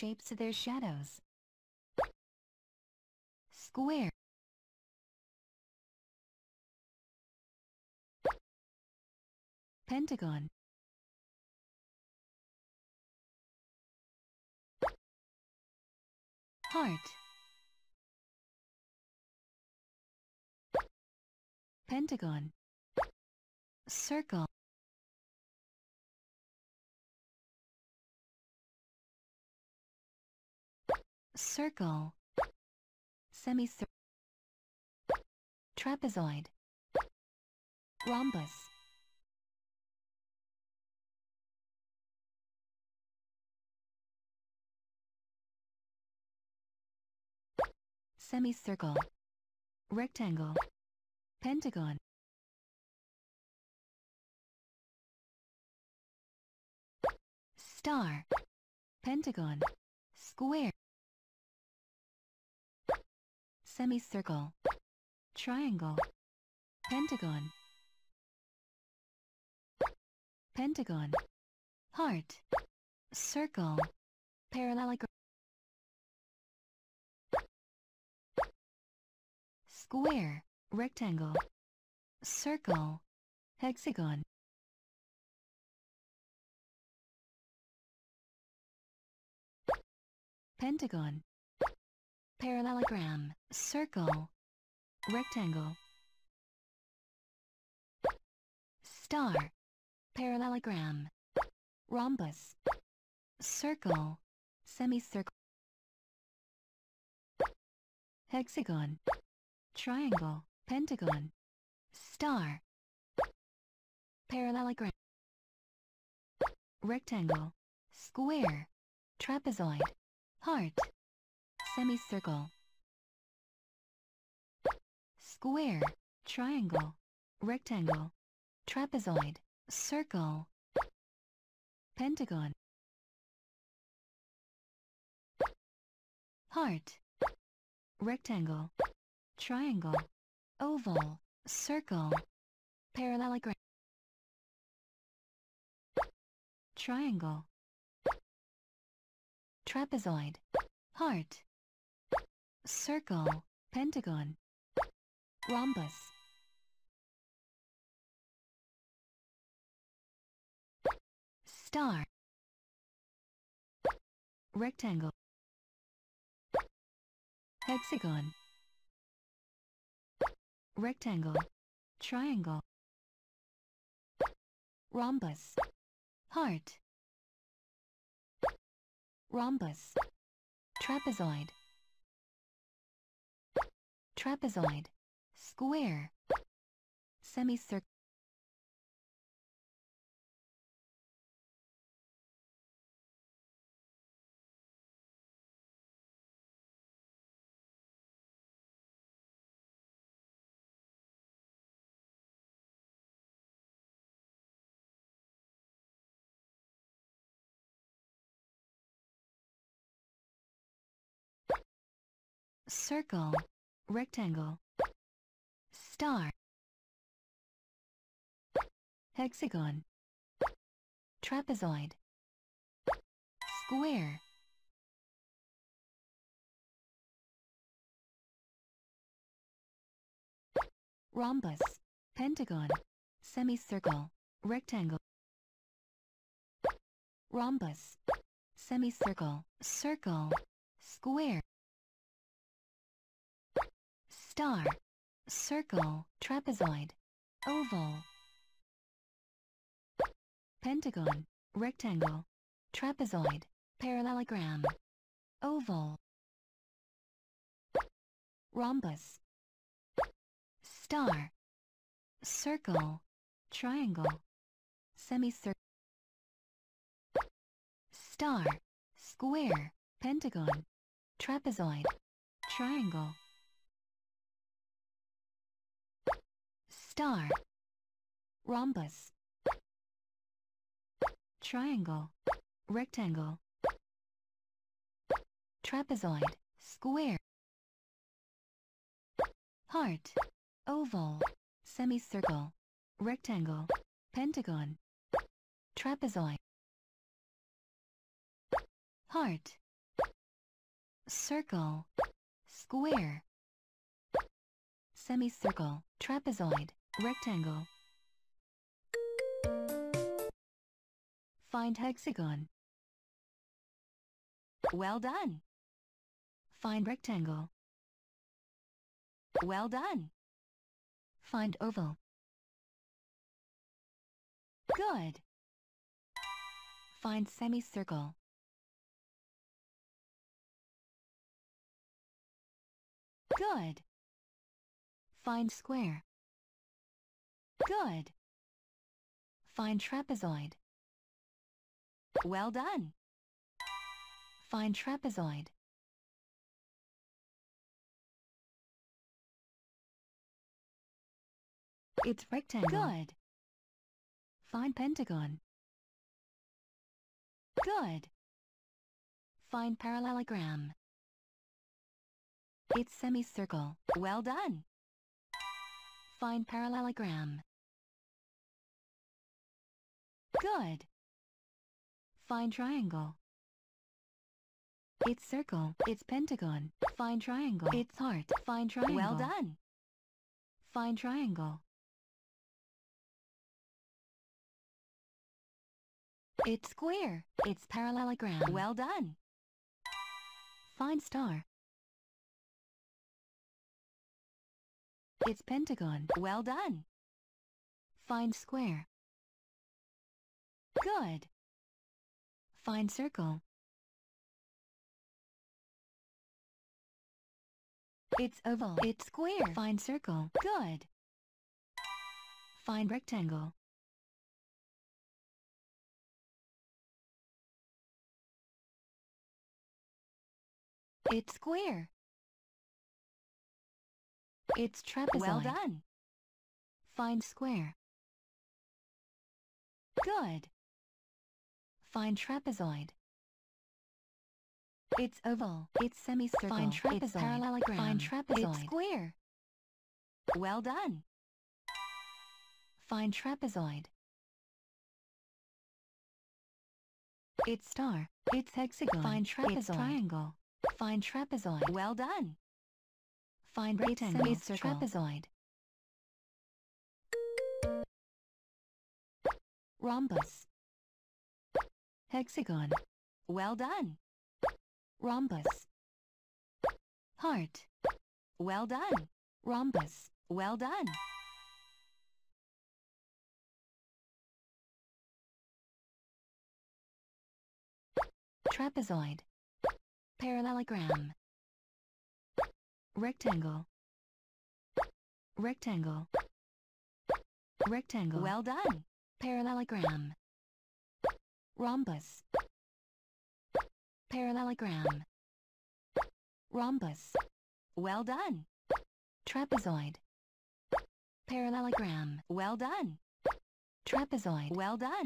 shapes to their shadows. Square Pentagon Heart Pentagon Circle circle semicircle trapezoid rhombus semicircle rectangle pentagon star pentagon square semicircle, triangle, pentagon, pentagon, heart, circle, parallelogram, square, rectangle, circle, hexagon. Pentagon Parallelogram, circle, rectangle. Star, parallelogram, rhombus, circle, semicircle, hexagon, triangle, pentagon, star, parallelogram, rectangle, square, trapezoid, heart semicircle square triangle rectangle trapezoid circle pentagon heart rectangle triangle oval circle parallelogram triangle trapezoid heart circle, pentagon, rhombus. Star Rectangle Hexagon Rectangle Triangle Rhombus Heart Rhombus Trapezoid trapezoid, square, semicircle, circle rectangle, star, hexagon, trapezoid, square. Rhombus, pentagon, semicircle, rectangle. Rhombus, semicircle, circle, square. Star. Circle. Trapezoid. Oval. Pentagon. Rectangle. Trapezoid. Parallelogram. Oval. Rhombus. Star. Circle. Triangle. Semicircle. Star. Square. Pentagon. Trapezoid. Triangle. Star Rhombus Triangle Rectangle Trapezoid Square Heart Oval Semicircle Rectangle Pentagon Trapezoid Heart Circle Square Semicircle Trapezoid Rectangle. Find hexagon. Well done. Find rectangle. Well done. Find oval. Good. Find semicircle. Good. Find square. Good. Find trapezoid. Well done. Find trapezoid. It's rectangle. Good. Find pentagon. Good. Find parallelogram. It's semicircle. Well done. Find parallelogram. Good. Find triangle. It's circle. It's pentagon. Find triangle. It's heart. Find triangle. Well done. Find triangle. It's square. It's parallelogram. Well done. Find star. It's pentagon. Well done. Find square. Good. Find circle. It's oval. It's square. Find circle. Good. Find rectangle. It's square. It's trapezoid. Well done. Find square. Good. Find trapezoid. It's oval. It's semicircle. trapezoid. It's parallelogram. trapezoid. It's square. Well done. Find trapezoid. It's star. It's hexagon. Find trapezoid. It's triangle. Find trapezoid. Well done. Find rectangle. It's trapezoid. Rhombus. Hexagon. Well done. Rhombus. Heart. Well done. Rhombus. Well done. Trapezoid. Parallelogram. Rectangle. Rectangle. Rectangle. Well done. Parallelogram. Rhombus. Parallelogram. Rhombus. Well done. Trapezoid. Parallelogram. Well done. Trapezoid. Well done.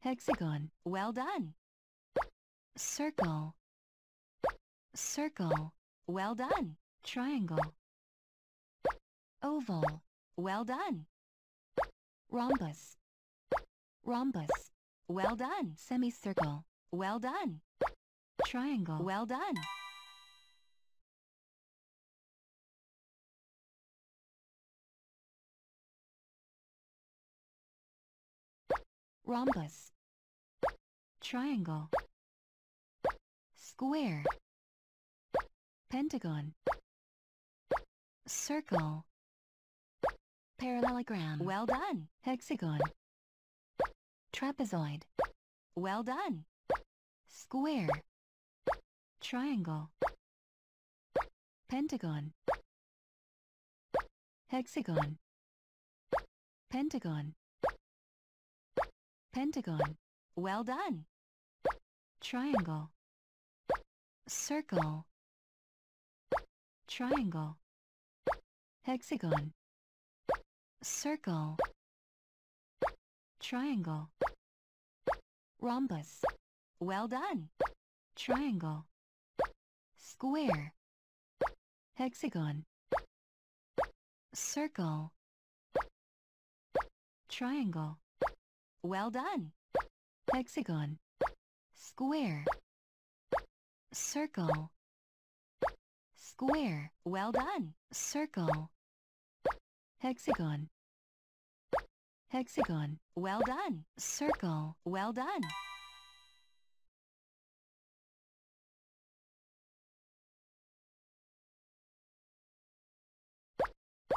Hexagon. Well done. Circle. Circle. Well done. Triangle. Oval. Well done. Rhombus. Rhombus. Well done. Semicircle. Well done. Triangle. Well done. Rhombus. Triangle. Square. Pentagon. Circle. Parallelogram. Well done. Hexagon. Trapezoid. Well done. Square. Triangle. Pentagon. Hexagon. Pentagon. Pentagon. Well done. Triangle. Circle. Triangle. Hexagon circle triangle rhombus well done triangle square hexagon circle triangle well done hexagon square circle square well done circle hexagon Hexagon. Well done. Circle. Well done.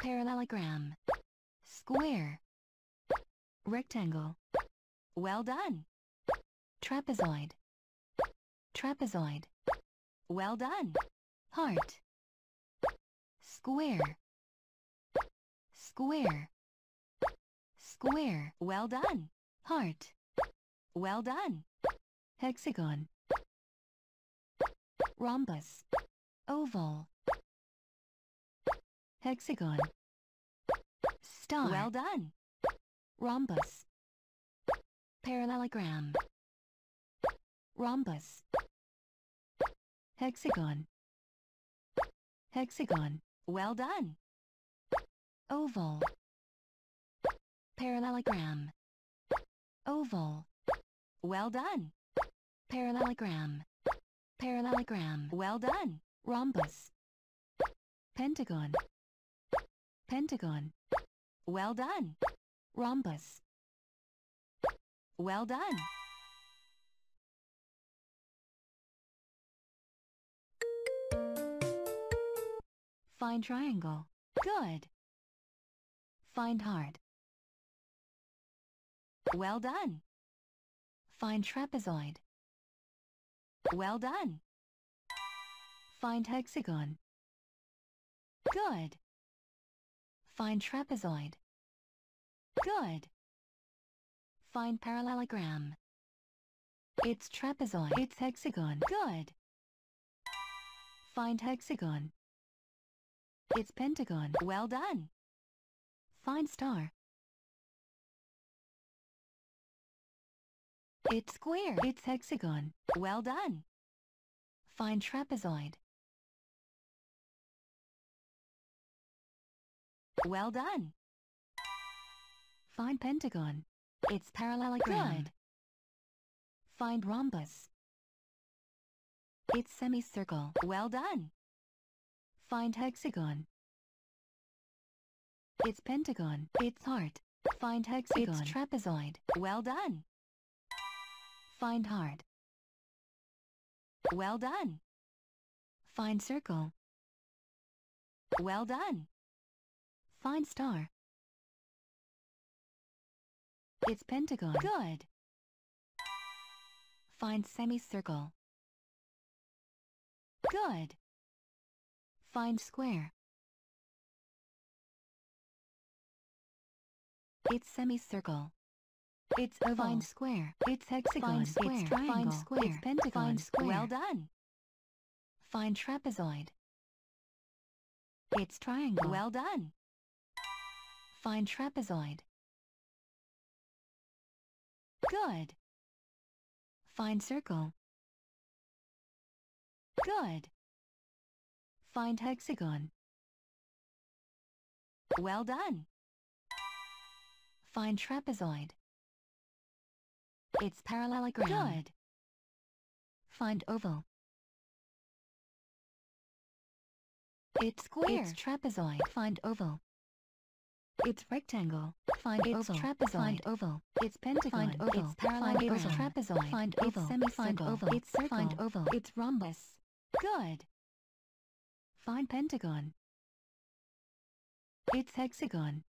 Parallelogram. Square. Rectangle. Well done. Trapezoid. Trapezoid. Well done. Heart. Square. Square. Square. Well done. Heart. Well done. Hexagon. Rhombus. Oval. Hexagon. Star. Well done. Rhombus. Parallelogram. Rhombus. Hexagon. Hexagon. Well done. Oval. Parallelogram. Oval. Well done. Parallelogram. Parallelogram. Well done. Rhombus. Pentagon. Pentagon. Well done. Rhombus. Well done. Find triangle. Good. Find heart. Well done. Find trapezoid. Well done. Find hexagon. Good. Find trapezoid. Good. Find parallelogram. It's trapezoid. It's hexagon. Good. Find hexagon. It's pentagon. Well done. Find star. It's square. It's hexagon. Well done. Find trapezoid. Well done. Find pentagon. It's parallelogram. Good. Find rhombus. It's semicircle. Well done. Find hexagon. It's pentagon. It's heart. Find hexagon. It's trapezoid. Well done. Find hard. Well done. Find circle. Well done. Find star. It's pentagon. Good. Find semicircle. Good. Find square. It's semicircle. It's oval. Find square. It's hexagon. Find square. It's triangle. Find square. It's pentagon. Find square. Well done. Find trapezoid. It's triangle. Well done. Find trapezoid. Good. Find circle. Good. Find hexagon. Well done. Find trapezoid. It's parallelogram. Good. Find oval. It's square. It's trapezoid. Find oval. It's rectangle. Find it's oval. Trapezoid. Find oval. It's pentagon. Find oval. It's parallelogram. It's trapezoid. Find oval. It's semicircle. Find oval. It's circle. Find oval. It's rhombus. Good. Find pentagon. It's hexagon.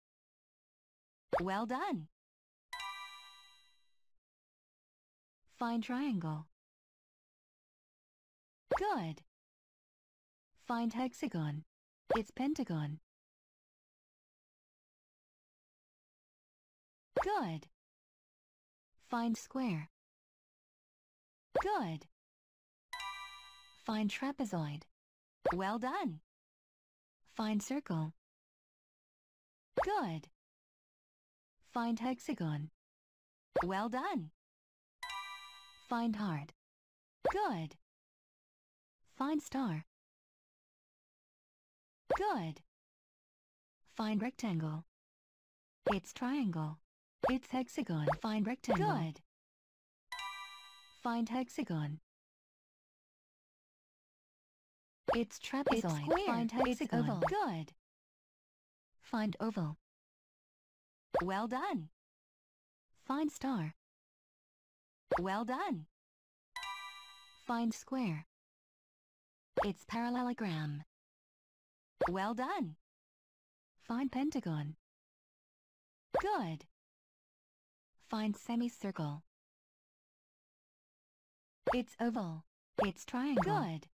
Well done. Find triangle. Good. Find hexagon. It's pentagon. Good. Find square. Good. Find trapezoid. Well done. Find circle. Good. Find hexagon. Well done. Find heart. Good. Find star. Good. Find rectangle. It's triangle. It's hexagon. Find rectangle. Good. Find hexagon. It's trapezoid. It's square. Find hexagon. It's oval. Good. Find oval. Well done. Find star. Well done! Find square. Its parallelogram. Well done! Find pentagon. Good! Find semicircle. It's oval. It's triangle. Good!